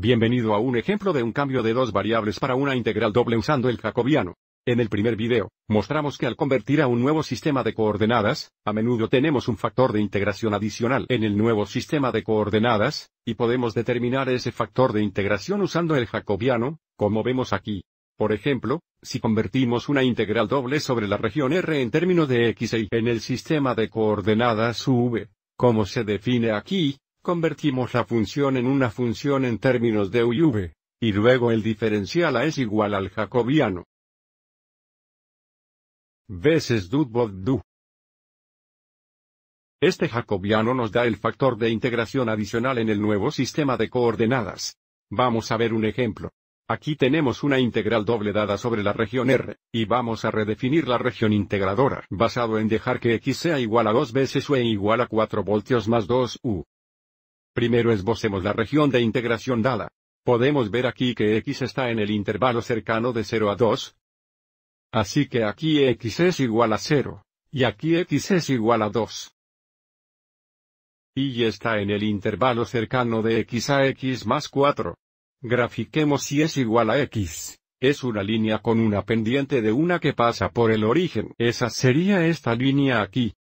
Bienvenido a un ejemplo de un cambio de dos variables para una integral doble usando el jacobiano. En el primer video, mostramos que al convertir a un nuevo sistema de coordenadas, a menudo tenemos un factor de integración adicional en el nuevo sistema de coordenadas, y podemos determinar ese factor de integración usando el jacobiano, como vemos aquí. Por ejemplo, si convertimos una integral doble sobre la región R en términos de x e y en el sistema de coordenadas v, como se define aquí, Convertimos la función en una función en términos de u y v, y luego el diferencial a es igual al jacobiano. Veces du du. Este jacobiano nos da el factor de integración adicional en el nuevo sistema de coordenadas. Vamos a ver un ejemplo. Aquí tenemos una integral doble dada sobre la región R, y vamos a redefinir la región integradora basado en dejar que x sea igual a 2 veces u e igual a 4 voltios más 2u. Primero esbocemos la región de integración dada. Podemos ver aquí que x está en el intervalo cercano de 0 a 2. Así que aquí x es igual a 0, y aquí x es igual a 2. Y está en el intervalo cercano de x a x más 4. Grafiquemos si es igual a x. Es una línea con una pendiente de una que pasa por el origen. Esa sería esta línea aquí.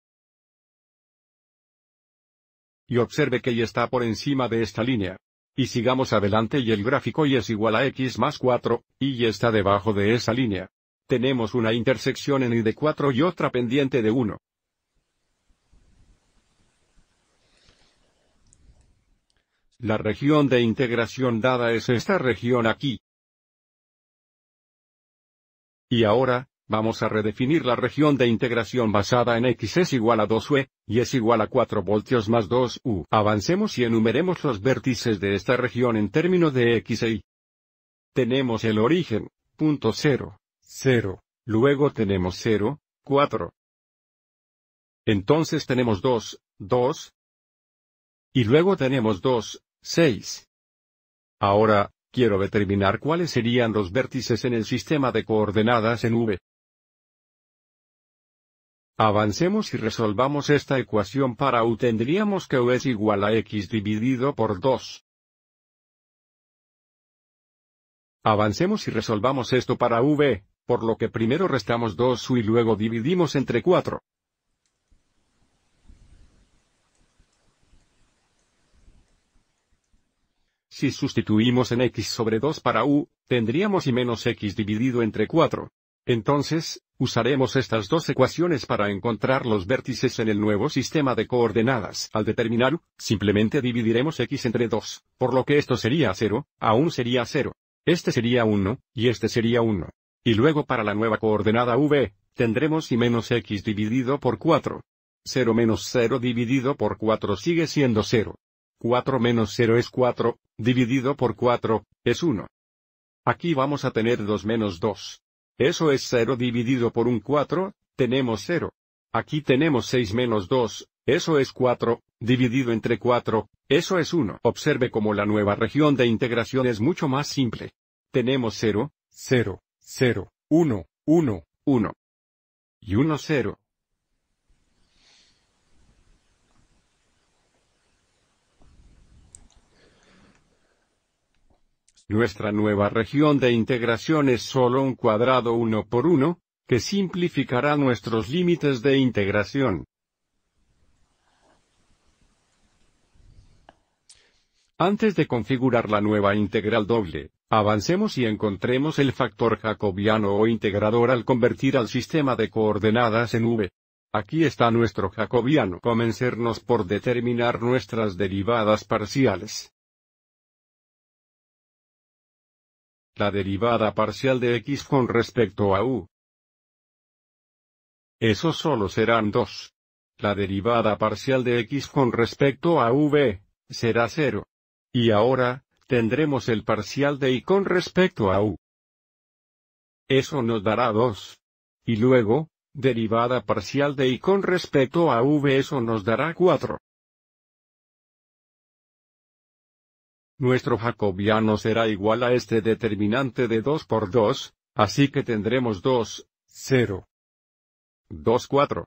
Y observe que y está por encima de esta línea. Y sigamos adelante y el gráfico y es igual a x más 4, y está debajo de esa línea. Tenemos una intersección en y de 4 y otra pendiente de 1. La región de integración dada es esta región aquí. Y ahora, Vamos a redefinir la región de integración basada en X es igual a 2U, e y es igual a 4 voltios más 2U. Avancemos y enumeremos los vértices de esta región en términos de X e Y. Tenemos el origen, punto 0, 0, luego tenemos 0, 4. Entonces tenemos 2, 2, y luego tenemos 2, 6. Ahora, quiero determinar cuáles serían los vértices en el sistema de coordenadas en V. Avancemos y resolvamos esta ecuación para U tendríamos que U es igual a X dividido por 2. Avancemos y resolvamos esto para V, por lo que primero restamos 2U y luego dividimos entre 4. Si sustituimos en x sobre 2 para u, tendríamos y menos x dividido entre 4. Entonces, Usaremos estas dos ecuaciones para encontrar los vértices en el nuevo sistema de coordenadas. Al determinar simplemente dividiremos x entre 2, por lo que esto sería 0, aún sería 0. Este sería 1, y este sería 1. Y luego para la nueva coordenada v, tendremos y menos x dividido por 4. 0 menos 0 dividido por 4 sigue siendo 0. 4 menos 0 es 4, dividido por 4, es 1. Aquí vamos a tener 2 menos 2, eso es 0 dividido por un 4, tenemos 0. Aquí tenemos 6 menos 2, eso es 4, dividido entre 4, eso es 1. Observe como la nueva región de integración es mucho más simple. Tenemos 0, 0, 0, 1, 1, 1. Y 1, 0. Nuestra nueva región de integración es solo un cuadrado uno por uno, que simplificará nuestros límites de integración. Antes de configurar la nueva integral doble, avancemos y encontremos el factor jacobiano o integrador al convertir al sistema de coordenadas en v. Aquí está nuestro jacobiano. Comencernos por determinar nuestras derivadas parciales. la derivada parcial de x con respecto a u. eso solo serán dos. La derivada parcial de x con respecto a v, será cero. Y ahora, tendremos el parcial de y con respecto a u. Eso nos dará 2. Y luego, derivada parcial de y con respecto a v eso nos dará 4. Nuestro jacobiano será igual a este determinante de 2 por 2, así que tendremos 2, 0. 2, 4.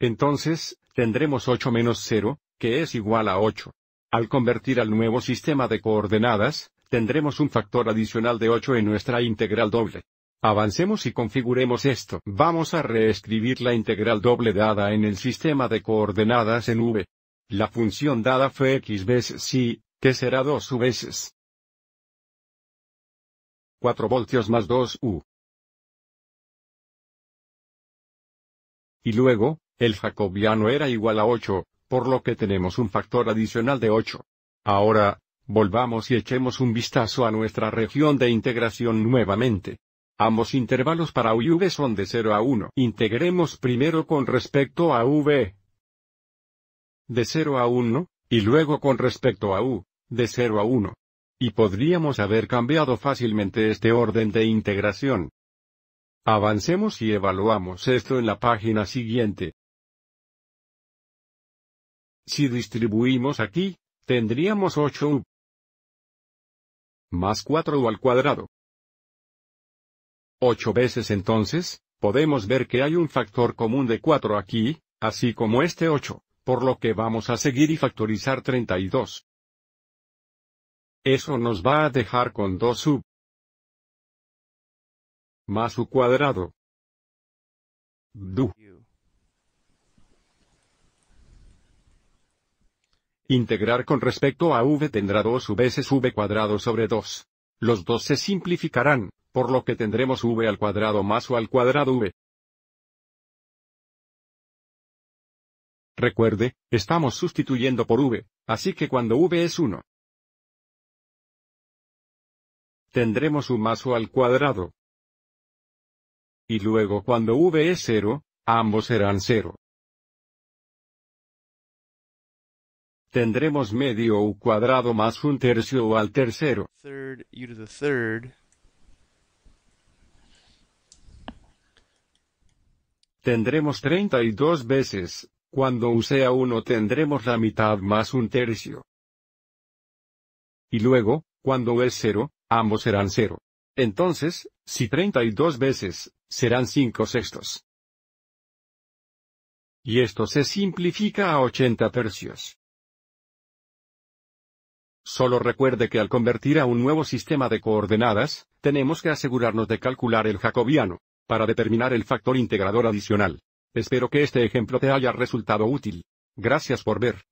Entonces, tendremos 8 menos 0, que es igual a 8. Al convertir al nuevo sistema de coordenadas, tendremos un factor adicional de 8 en nuestra integral doble. Avancemos y configuremos esto. Vamos a reescribir la integral doble dada en el sistema de coordenadas en v. La función dada fue x veces y, que será 2 u veces. 4 voltios más 2 u. Y luego, el jacobiano era igual a 8, por lo que tenemos un factor adicional de 8. Ahora, volvamos y echemos un vistazo a nuestra región de integración nuevamente. Ambos intervalos para u y v son de 0 a 1. Integremos primero con respecto a v, de 0 a 1, y luego con respecto a u, de 0 a 1. Y podríamos haber cambiado fácilmente este orden de integración. Avancemos y evaluamos esto en la página siguiente. Si distribuimos aquí, tendríamos 8u más 4u al cuadrado. 8 veces entonces, podemos ver que hay un factor común de 4 aquí, así como este 8 por lo que vamos a seguir y factorizar 32. Eso nos va a dejar con 2 u más u cuadrado. Du. Integrar con respecto a v tendrá 2 u veces v cuadrado sobre 2. Los dos se simplificarán, por lo que tendremos v al cuadrado más u al cuadrado v. Recuerde, estamos sustituyendo por v, así que cuando v es 1, tendremos un u al cuadrado. Y luego cuando v es 0, ambos serán 0. Tendremos medio u cuadrado más un tercio u al tercero. Tendremos 32 veces cuando use a uno tendremos la mitad más un tercio. Y luego, cuando es cero, ambos serán cero. Entonces, si 32 veces, serán 5 sextos. Y esto se simplifica a 80 tercios. Solo recuerde que al convertir a un nuevo sistema de coordenadas, tenemos que asegurarnos de calcular el jacobiano, para determinar el factor integrador adicional. Espero que este ejemplo te haya resultado útil. Gracias por ver.